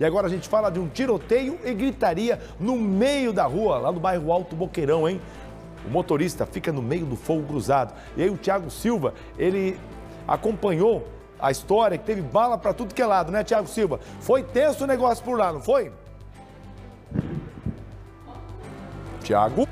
E agora a gente fala de um tiroteio e gritaria no meio da rua, lá no bairro Alto Boqueirão, hein? O motorista fica no meio do fogo cruzado. E aí o Thiago Silva, ele acompanhou a história que teve bala para tudo que é lado, né, Thiago Silva? Foi tenso o negócio por lá, não foi? Thiago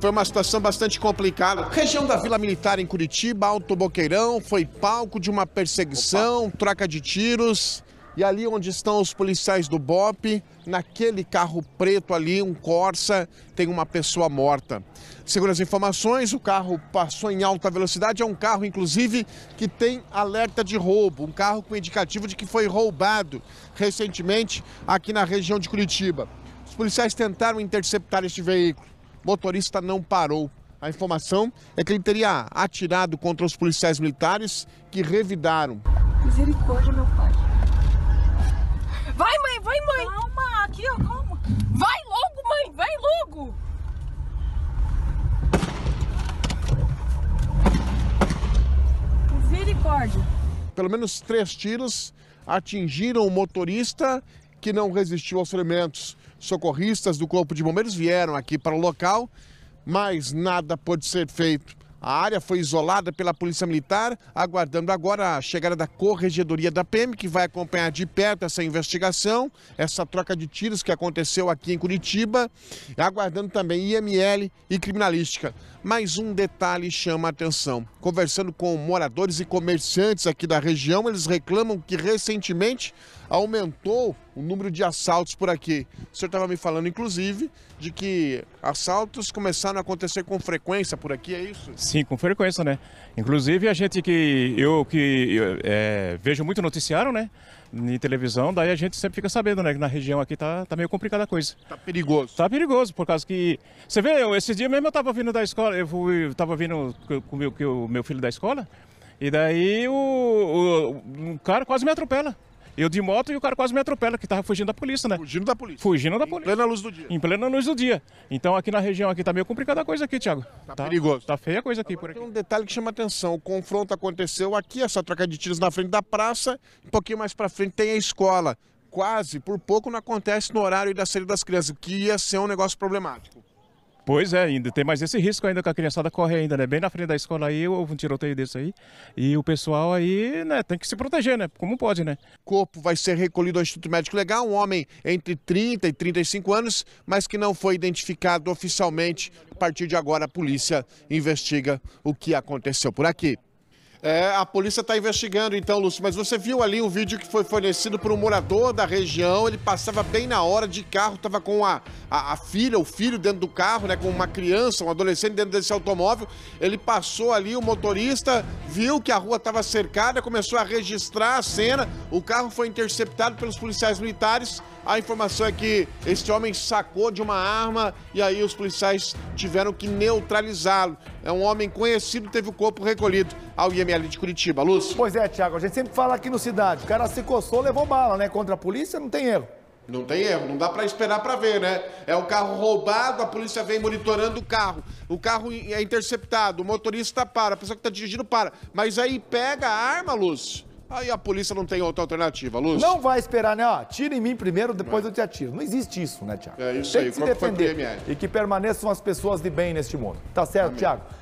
foi uma situação bastante complicada. Região da Vila Militar em Curitiba, Alto Boqueirão, foi palco de uma perseguição, Opa. troca de tiros. E ali onde estão os policiais do BOP, naquele carro preto ali, um Corsa, tem uma pessoa morta. Segundo as informações, o carro passou em alta velocidade. É um carro, inclusive, que tem alerta de roubo. Um carro com indicativo de que foi roubado recentemente aqui na região de Curitiba. Os policiais tentaram interceptar este veículo. O motorista não parou. A informação é que ele teria atirado contra os policiais militares que revidaram. Misericórdia, meu pai. Pelo menos três tiros atingiram o motorista que não resistiu aos ferimentos. Socorristas do Corpo de Bombeiros vieram aqui para o local, mas nada pôde ser feito a área foi isolada pela Polícia Militar, aguardando agora a chegada da Corregedoria da PM, que vai acompanhar de perto essa investigação, essa troca de tiros que aconteceu aqui em Curitiba, aguardando também IML e criminalística. Mas um detalhe chama a atenção. Conversando com moradores e comerciantes aqui da região, eles reclamam que recentemente aumentou o número de assaltos por aqui. O senhor estava me falando, inclusive, de que assaltos começaram a acontecer com frequência por aqui, é isso? Sim, com frequência, né? Inclusive a gente que eu que eu, é, vejo muito noticiário, né? Em televisão, daí a gente sempre fica sabendo, né? Que na região aqui tá, tá meio complicada a coisa. Tá perigoso. Tá perigoso, por causa que. Você vê, eu, esse dia mesmo eu tava vindo da escola, eu fui, tava vindo com o meu, com o meu filho da escola, e daí o, o, o cara quase me atropela. Eu de moto e o cara quase me atropela, que tava fugindo da polícia, né? Fugindo da polícia. Fugindo da polícia. Em plena luz do dia. Em plena luz do dia. Então aqui na região aqui tá meio complicada a coisa aqui, Tiago. Tá, tá, perigoso. Tá feia a coisa aqui Agora, por aqui. Tem um detalhe que chama atenção. O confronto aconteceu aqui, essa troca de tiros na frente da praça. Um pouquinho mais para frente tem a escola. Quase, por pouco, não acontece no horário da saída das crianças, que ia ser um negócio problemático. Pois é, ainda tem mais esse risco ainda que a criançada corre ainda, né? Bem na frente da escola aí, houve um tiroteio desse aí. E o pessoal aí, né, tem que se proteger, né? Como pode, né? O corpo vai ser recolhido ao Instituto Médico Legal, um homem entre 30 e 35 anos, mas que não foi identificado oficialmente. A partir de agora, a polícia investiga o que aconteceu por aqui. É, a polícia está investigando, então, Lúcio, mas você viu ali um vídeo que foi fornecido por um morador da região, ele passava bem na hora de carro, estava com a, a, a, filha, o filho dentro do carro, né, com uma criança, um adolescente dentro desse automóvel, ele passou ali, o motorista viu que a rua estava cercada, começou a registrar a cena, o carro foi interceptado pelos policiais militares, a informação é que este homem sacou de uma arma e aí os policiais tiveram que neutralizá-lo. É um homem conhecido, teve o corpo recolhido ao IML PML de Curitiba. Lúcio? Pois é, Tiago, a gente sempre fala aqui no Cidade, o cara se coçou, levou bala, né? Contra a polícia, não tem erro. Não tem erro, não dá para esperar para ver, né? É o carro roubado, a polícia vem monitorando o carro, o carro é interceptado, o motorista para, a pessoa que está dirigindo para, mas aí pega a arma, Lúcio. Aí a polícia não tem outra alternativa, Lúcio. Não vai esperar, né? Ó, tira em mim primeiro, depois é. eu te atiro. Não existe isso, né, Tiago? É isso tem aí, que se defender. Que e que permaneçam as pessoas de bem neste mundo. Tá certo, Tiago?